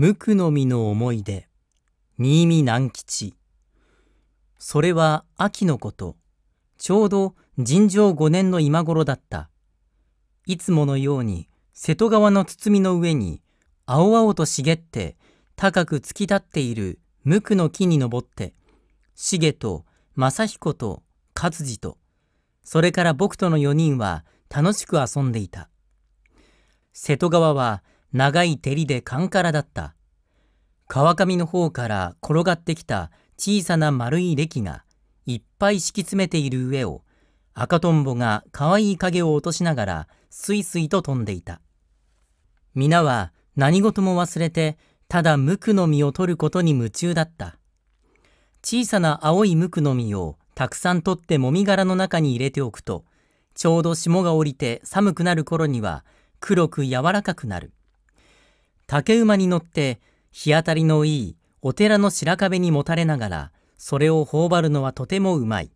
無垢の実の思い出新見南吉それは秋のことちょうど尋常5年の今頃だったいつものように瀬戸川の堤の上に青々と茂って高く突き立っている無垢の木に登って茂と正彦と勝次とそれから僕との4人は楽しく遊んでいた瀬戸川は長い照りでカンカラだった。川上の方から転がってきた小さな丸い歴がいっぱい敷き詰めている上を赤とんぼがかわいい影を落としながらスイスイと飛んでいた。皆は何事も忘れてただ無垢の実を取ることに夢中だった。小さな青い無垢の実をたくさん取ってもみ殻の中に入れておくとちょうど霜が降りて寒くなる頃には黒く柔らかくなる。竹馬に乗って日当たりのいいお寺の白壁にもたれながらそれを頬張るのはとてもうまい。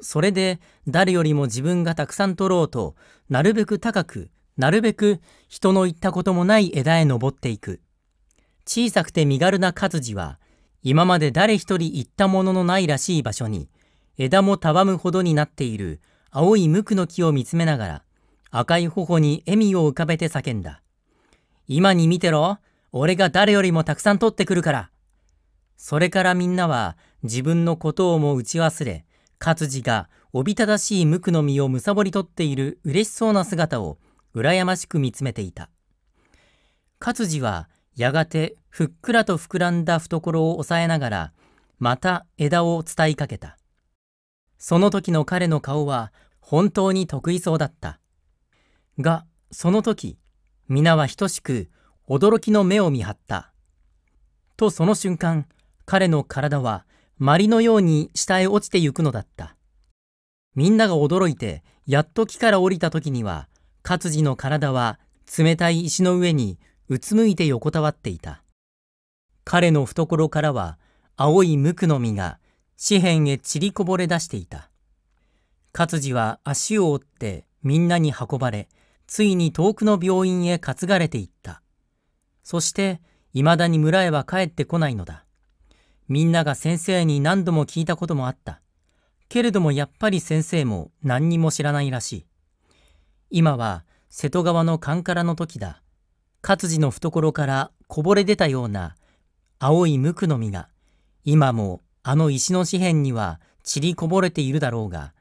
それで誰よりも自分がたくさん取ろうとなるべく高くなるべく人の行ったこともない枝へ登っていく。小さくて身軽な勝次は今まで誰一人行ったもののないらしい場所に枝もたわむほどになっている青い無垢の木を見つめながら赤い頬に笑みを浮かべて叫んだ。今に見てろ。俺が誰よりもたくさん取ってくるから。それからみんなは自分のことをも打ち忘れ、勝地がおびただしい無垢の実をむさぼり取っている嬉しそうな姿を羨ましく見つめていた。勝地はやがてふっくらと膨らんだ懐を押さえながら、また枝を伝いかけた。その時の彼の顔は本当に得意そうだった。が、その時、皆は等しく驚きの目を見張った。とその瞬間、彼の体はりのように下へ落ちてゆくのだった。みんなが驚いて、やっと木から降りた時には、勝次の体は冷たい石の上にうつむいて横たわっていた。彼の懐からは青い無垢の実が紙辺へ散りこぼれ出していた。勝次は足を折ってみんなに運ばれ、ついに遠くの病院へ担がれていった。そして、未だに村へは帰ってこないのだ。みんなが先生に何度も聞いたこともあった。けれどもやっぱり先生も何にも知らないらしい。今は瀬戸川のカからの時だ。勝治の懐からこぼれ出たような青い無垢の実が、今もあの石の紙片には散りこぼれているだろうが、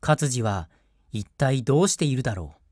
勝治は一体どうしているだろう。